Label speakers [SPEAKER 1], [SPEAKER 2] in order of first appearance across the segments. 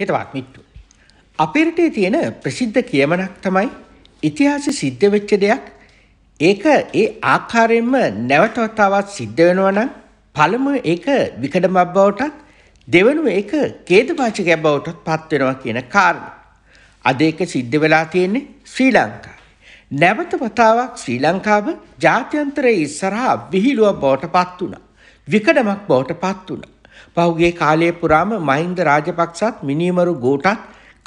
[SPEAKER 1] හෙතවත් මිට්ටු. අපිරිටේ තියෙන ප්‍රසිද්ධ කියමනක් තමයි ඉතිහාස සිද්ධ වෙච්ච දෙයක් ඒක ඒ ආකාරයෙන්ම නැවතවතාවත් සිද්ධ වෙනවනම් පළමුව ඒක විකඩමක් බවටත් දෙවනුව ඒක කේදපාචකයක් බවටත් පත් වෙනවා කියන කාරණා. අද ඒක සිද්ධ වෙලා තියෙන්නේ ශ්‍රී ලංකාවේ. නැවත වතාවක් ශ්‍රී ලංකාව ජාත්‍යන්තරයේ ඉස්සරහා විහිළුවක් බවට පත් වුණා. විකඩමක් බවට පත් වුණා. පහුගේ කාලය පුරාම මහින්ද රාජපක්ෂත් මිනීමරු ගෝටත්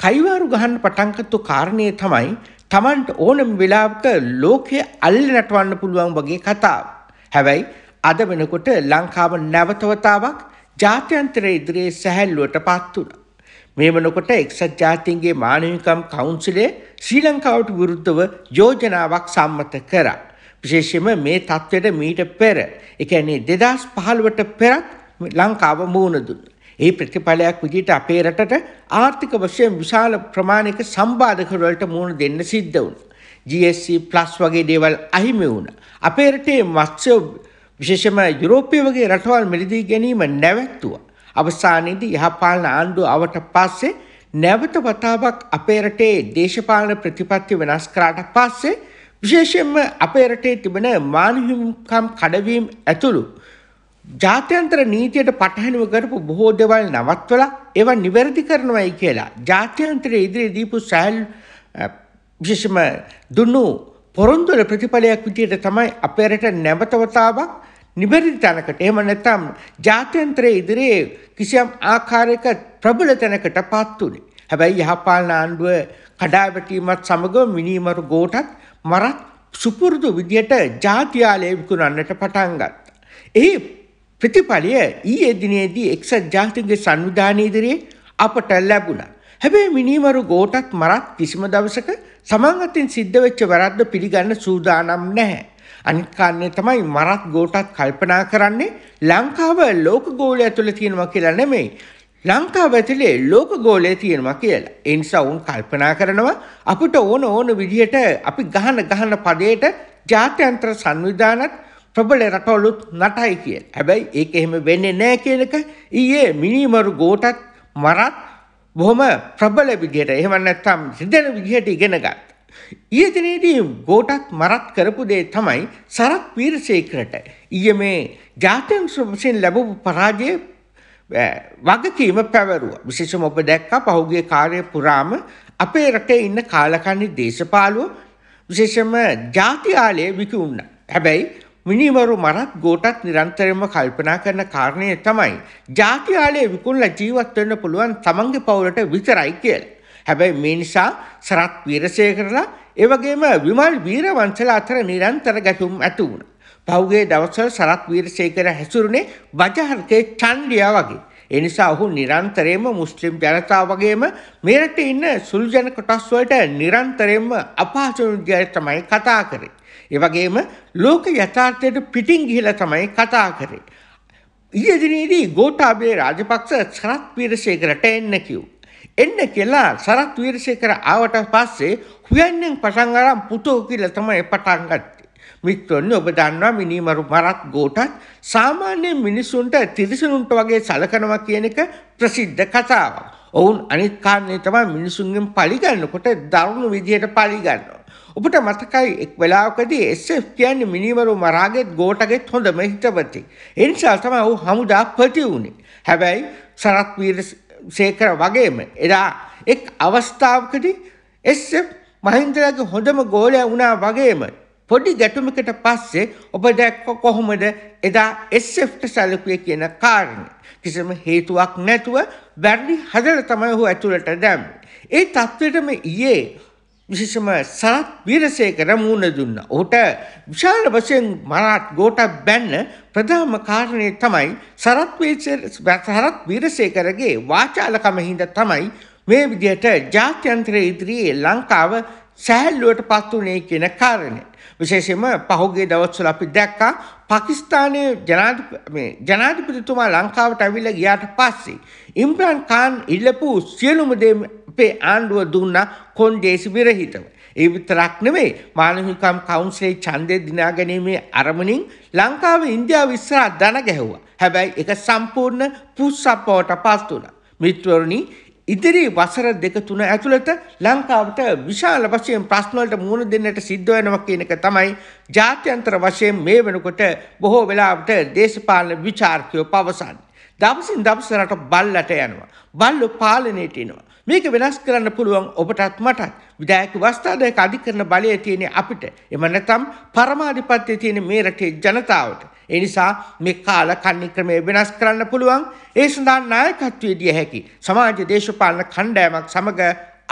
[SPEAKER 1] කයිවාරු ගහන්න පටන්ගත්තු කාරණය තමයි තමන්ට ඕනම් වෙලාවක ලෝකය අල්ල නටවන්න පුළුවන් වගේ කතාව. හැබැයි අද වෙනකොට ලංකාව නැවතවතාවක් ජාත්‍යන්තර ඉදිරියේ සැහැල්ලුවට පත් වුණ. මේ වනකොට එක්සත් ජාතින්ගේ මානවිකම් කවුන්සිලේ ශ්‍රී ලංකාවට විරුද්ධව යෝජනාවක් සම්මත කර. විශේෂම මේ තත්ත්වයට මීට පෙර එකැනේ දෙදස් පහළුවට පෙරත් ලංකාව මුහුණ දුන්න. ඒ ප්‍රතිඵලයක් විදිහට අපේ රටට ආර්ථික වශයෙන් විශාල ප්‍රමාණයක සම්බාධකවලට මුහුණ දෙන්න සිද්ධ වුණා. GSC ප්ලස් වගේ දේවල් අහිමි වුණා. අපේ රටේ මත්ස්‍ය විශේෂම යුරෝපය වගේ රටවල් මිලදී ගැනීම නැවැත්තුවා. අවසානයේදී යහපාලන ආණ්ඩුව අවට පස්සේ නැවත වතාවක් අපේ රටේ දේශපාලන ප්‍රතිපත්ති වෙනස් කරාට පස්සේ විශේෂයෙන්ම අපේ රටේ තිබෙන මානහිමිකම් කඩවීම් ඇතුළු ජාත්‍යන්තර නීතියට පටහැනිව කරපු බොහෝ දේවල් නවත්වලා ඒවා නිවැරදි කරනවයි කියලා ජාත්‍යන්තර ඉදිරියේ දීපු සෑල් විශේෂම දුන්නු පොරොන්දුල ප්‍රතිඵලයක් විදියට තමයි අපේ රට නැවතවතාවක් නිවැරදි තැනකට එහෙම නැත්නම් ජාත්‍යන්තරයේ ඉදිරියේ කිසියම් ආකාරයක ප්‍රබල තැනකට පත් වුණේ. හැබැයි යහපාලන ආණ්ඩුව කඩාවැටීමත් සමග මිනීමරු ගෝටත් මරත් සුපුරුදු විදියට ජාතියාලය විකුණන්නට පටන් ගත්තා. එහි ප්‍රතිඵලය ඊයේ දිනේදී එක්සත් ජාතින්ගේ සංවිධානය ඉදිරියේ අපට ලැබුණා. හැබැයි මිනීමරු ගෝටත් මරත් කිසිම දවසක සමන් අතින් සිද්ධ වෙච්ච වැරද්ද පිළිගන්න සූදානම් නැහැ. අනිත් කාරණේ තමයි මරත් ගෝටත් කල්පනා කරන්නේ ලංකාව ලෝක ගෝලය තුල තියෙනවා කියලා නෙමෙයි. ලංකාව ඇතුලේ ලෝක ගෝලය තියෙනවා කියලා. ඒ නිසා වුන් කල්පනා කරනවා අපිට ඕන ඕන විදිහට අපි ගහන ගහන පදයට ජාත්‍යන්තර සංවිධානත් ප්‍රබල රටවලුත් නටයි කියල. හැබැයි ඒක එහෙම වෙන්නේ නෑ කියලක ඊයේ මිනිමරු ගෝටත් මරත් බොහොම ප්‍රබල විදිහට එහෙම නැත්නම් සිදෙන විදිහට ඉගෙන ගත්තා. ඊයේදිනේදී ගෝටත් මරත් කරපු දේ තමයි සරත් වීරසේකරට ඊයේ මේ ජාත්‍යන්තර විසින් ලැබපු පරාජය වගකීම පැවරුවා. විශේෂම ඔබ දැක්කා පහුගිය කාර්ය පුරාම අපේ රටේ ඉන්න කාලකන්ණි දේශපාලුව විශේෂම ජාති ආලය විකුණුණා. හැබැයි මිනිවරු මරත් ගෝටත් නිරන්තරයෙන්ම කල්පනා කරන කාරණය තමයි ජාතියාලයේ විකුණලා ජීවත් වෙන්න පුළුවන් තමන්ගේ පවුලට විතරයි කියලා. හැබැයි මේ නිසා සරත් වීරසේකරලා ඒ වගේම විමල් වීරවංශලා අතර නිරන්තර ගැටුම් ඇති වුණා. පහුගිය දවස්වල සරත් වීරසේකර හැසුරුනේ බජහර්කේ චණ්ඩියා වගේ. ඒ නිසා ඔහු නිරන්තරයෙන්ම මුස්ලිම් ජනතාව වගේම මේ රටේ ඉන්න සුළු ජන කොටස් වලට නිරන්තරයෙන්ම අපහසු විදියට තමයි කතා කරේ. ඒ වගේම ලෝක යථාර්ථයට පිටින් ගිහිලා තමයි කතා කරේ. ඊයේ දිනේදී ගෝඨාභය රාජපක්ෂ සරත් වීරසේකරට එන්න කිව්වා. එන්න කියලා සරත් වීරසේකර ආවට පස්සේ හුයන්ෙන් පටන් අරන් පුතෝ කියලා තමයි පටන් ගත්තේ. මිත්‍රොන්නේ ඔබ දන්නවා මිනිමරු මරත් ගෝටත් සාමාන්‍ය මිනිසුන්ට තිරිසනුන්ට වගේ සලකනවා කියන එක ප්‍රසිද්ධ කතාවක්. ඔවුන් අනිත් කාරණේ තමයි මිනිසුන්ගෙන් පරිගන්නකොට දරුණු විදියට පරිගන්නවා. ඔබට මතකයි එක් වෙලාවකදී එස්F කියන්නේ මිනිවරු මරාගෙත් ගෝටගෙත් හොඳම හිතවතෙක්. ඒ නිසා තමයි ඔහු හමුදා ප්‍රති වුණේ. හැබැයි සරත් වීරසේකර වගේම එදා එක් අවස්ථාවකදී එස්F මහින්දලගේ හොඳම ගෝලයා වුණා වගේම පොඩි ගැටුමකට පස්සේ ඔබ දැක්ක කොහොමද එදා එස්ෆ්ට සැලකුවේ කියන කාරණය. කිසිම හේතුවක් නැතුව වැරදි හදලා තමයි ඔහු ඇතුළට දැම්මේ. ඒ තත්ත්වෙටම ඊයේ විශේෂම සරත් වීරසේකර මුණ දුන්න. ඔහුට විශාල වශයෙන් මරාත් ගෝට බැන්න ප්‍රධානම කාරණය තමයි සරත් සරත් වීරසේකරගේ වාචාලකම හින්දා තමයි මේ විදිහට ජාත්‍යන්තර ඉදිරියේ ලංකාව සැහැල්ලුවටපත් උනේ කියන කාරණේ. විශේෂයෙන්ම පහුගිය දවස්වල අපි දැක්කා පාකිස්තානයේ ජනාධිපතිතුමා ලංකාවට ඇවිල්ලා ගියාට පස්සේ ඉම්රාන් ඛාන් ඉල්ලපු සියලුම දේ අපේ ආණ්ඩුව දුන්නා කොන්දේසි විරහිතව. ඒ විතරක් නෙවෙයි මානවිකම් කවුන්සිලේ ඡන්දය දිනා ගැනීමේ අරමුණින් ලංකාව ඉන්දියාව ඉස්සරහ දන ගැහුවා. හැබැයි ඒක සම්පූර්ණ පුස්සප්පවට පත් වුණා. මිත්‍රවරුනි, ඉදිරි වසර දෙක තුන ඇතුළත ලංකාවට විශාල වශයෙන් ප්‍රශ්නවලට මුහුණ දෙන්නට සිද්ධ වෙනවා කියන එක තමයි ජාත්‍යන්තර වශයෙන් මේ වෙනකොට බොහෝ වෙලාවට දේශපාලන විචාරකයෝ පවසන්නේ. දවසින් දවස රට බල්ලට යනවා. බල්ලෝ පාලනයට එනවා. මේක වෙනස් කරන්න පුළුවන් ඔබටත් මටත් විදායක වස්ථාදායක අධිකරණ බලය තියෙන අපිට එම නැත්නම් පරමාධිපත්‍යය තියෙන මේ රටේ ජනතාවට ඒ නිසා මේ කාල කන්නේ ක්‍රමය වෙනස් කරන්න පුළුවන් ඒ සඳහා නායකත්වයේ දිය හැකි සමාජ දේශපාලන කණ්ඩායමක් සමග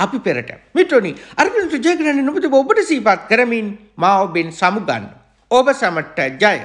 [SPEAKER 1] අපි පෙරට මිත්‍රනි අර්ජුන ජයග්‍රහණ නුඹට ඔබට සීපත් කරමින් මා ඔබෙන් සමුගන්න ඔබ සමට ජය